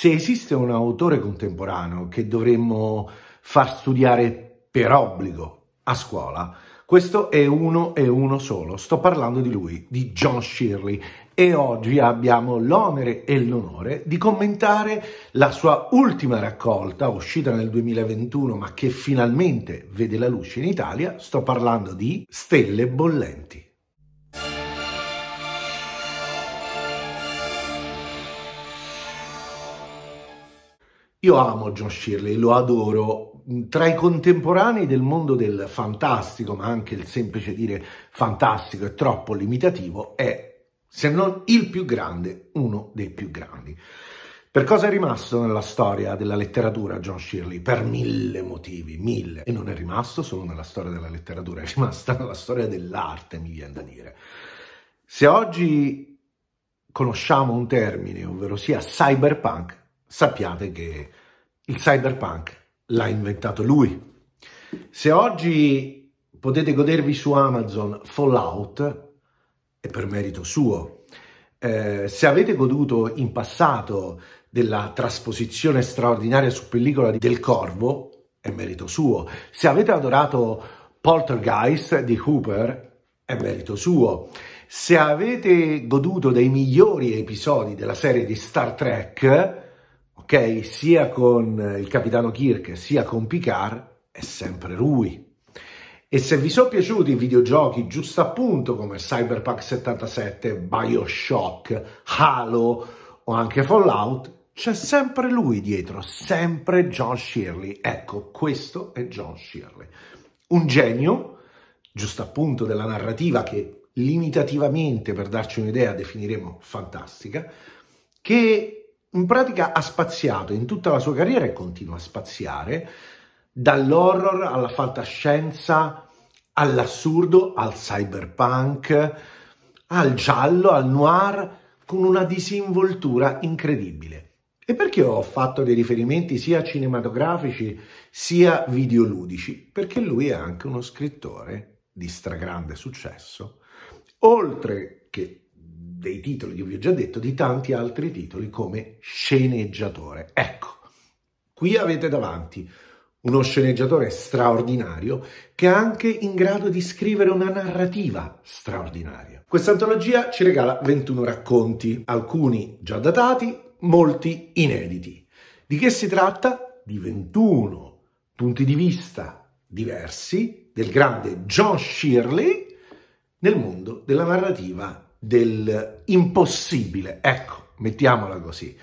Se esiste un autore contemporaneo che dovremmo far studiare per obbligo a scuola, questo è uno e uno solo. Sto parlando di lui, di John Shirley, e oggi abbiamo l'onere e l'onore di commentare la sua ultima raccolta uscita nel 2021 ma che finalmente vede la luce in Italia. Sto parlando di Stelle Bollenti. Io amo John Shirley, lo adoro. Tra i contemporanei del mondo del fantastico, ma anche il semplice dire fantastico è troppo limitativo, è, se non il più grande, uno dei più grandi. Per cosa è rimasto nella storia della letteratura John Shirley? Per mille motivi, mille. E non è rimasto solo nella storia della letteratura, è rimasta nella storia dell'arte, mi viene da dire. Se oggi conosciamo un termine, ovvero sia cyberpunk, sappiate che il cyberpunk l'ha inventato lui. Se oggi potete godervi su Amazon Fallout, è per merito suo. Eh, se avete goduto in passato della trasposizione straordinaria su pellicola di del Corvo, è merito suo. Se avete adorato Poltergeist di Hooper, è merito suo. Se avete goduto dei migliori episodi della serie di Star Trek, ok? Sia con eh, il capitano Kirk sia con Picard è sempre lui. E se vi sono piaciuti i videogiochi giusto appunto come Cyberpunk 77, Bioshock, Halo o anche Fallout, c'è sempre lui dietro, sempre John Shirley. Ecco, questo è John Shirley. Un genio, giusto appunto, della narrativa che limitativamente, per darci un'idea, definiremo fantastica, che in pratica ha spaziato in tutta la sua carriera e continua a spaziare dall'horror alla fantascienza, all'assurdo, al cyberpunk, al giallo, al noir, con una disinvoltura incredibile. E perché ho fatto dei riferimenti sia cinematografici sia videoludici? Perché lui è anche uno scrittore di stragrande successo, oltre che dei titoli che vi ho già detto, di tanti altri titoli come sceneggiatore. Ecco, qui avete davanti uno sceneggiatore straordinario che è anche in grado di scrivere una narrativa straordinaria. Questa antologia ci regala 21 racconti, alcuni già datati, molti inediti. Di che si tratta? Di 21 punti di vista diversi del grande John Shirley nel mondo della narrativa dell'impossibile, ecco, mettiamola così,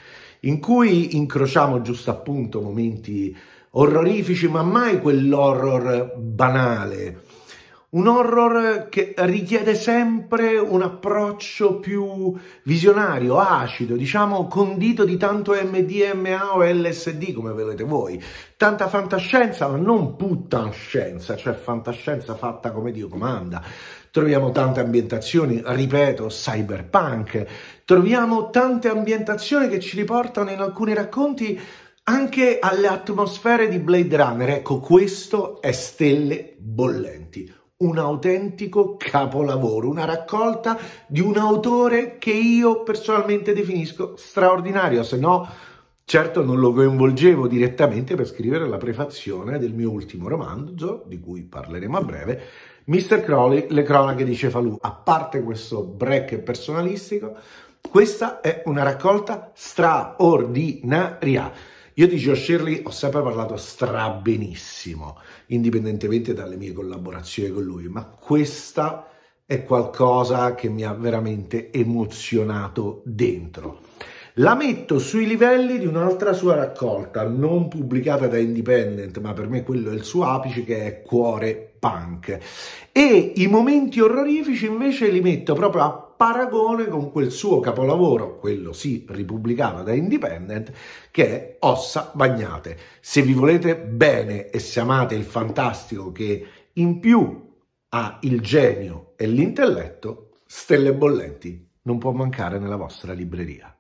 in cui incrociamo giusto appunto momenti orrorifici, ma mai quell'horror banale, un horror che richiede sempre un approccio più visionario, acido, diciamo condito di tanto MDMA o LSD come volete voi. Tanta fantascienza, ma non scienza, cioè fantascienza fatta come Dio comanda. Troviamo tante ambientazioni, ripeto, cyberpunk, troviamo tante ambientazioni che ci riportano in alcuni racconti anche alle atmosfere di Blade Runner. Ecco, questo è Stelle Bollenti un autentico capolavoro, una raccolta di un autore che io personalmente definisco straordinario, se no certo non lo coinvolgevo direttamente per scrivere la prefazione del mio ultimo romanzo, di cui parleremo a breve, Mr. Crowley, Le cronache di Cefalù. A parte questo break personalistico, questa è una raccolta straordinaria. Io di Joe Shirley ho sempre parlato strabenissimo, indipendentemente dalle mie collaborazioni con lui, ma questa è qualcosa che mi ha veramente emozionato dentro. La metto sui livelli di un'altra sua raccolta, non pubblicata da Independent, ma per me quello è il suo apice, che è Cuore Punk. E i momenti orrorifici invece li metto proprio a paragone con quel suo capolavoro, quello sì repubblicano da Independent, che è Ossa Bagnate. Se vi volete bene e se amate il fantastico che in più ha il genio e l'intelletto, Stelle Bollenti non può mancare nella vostra libreria.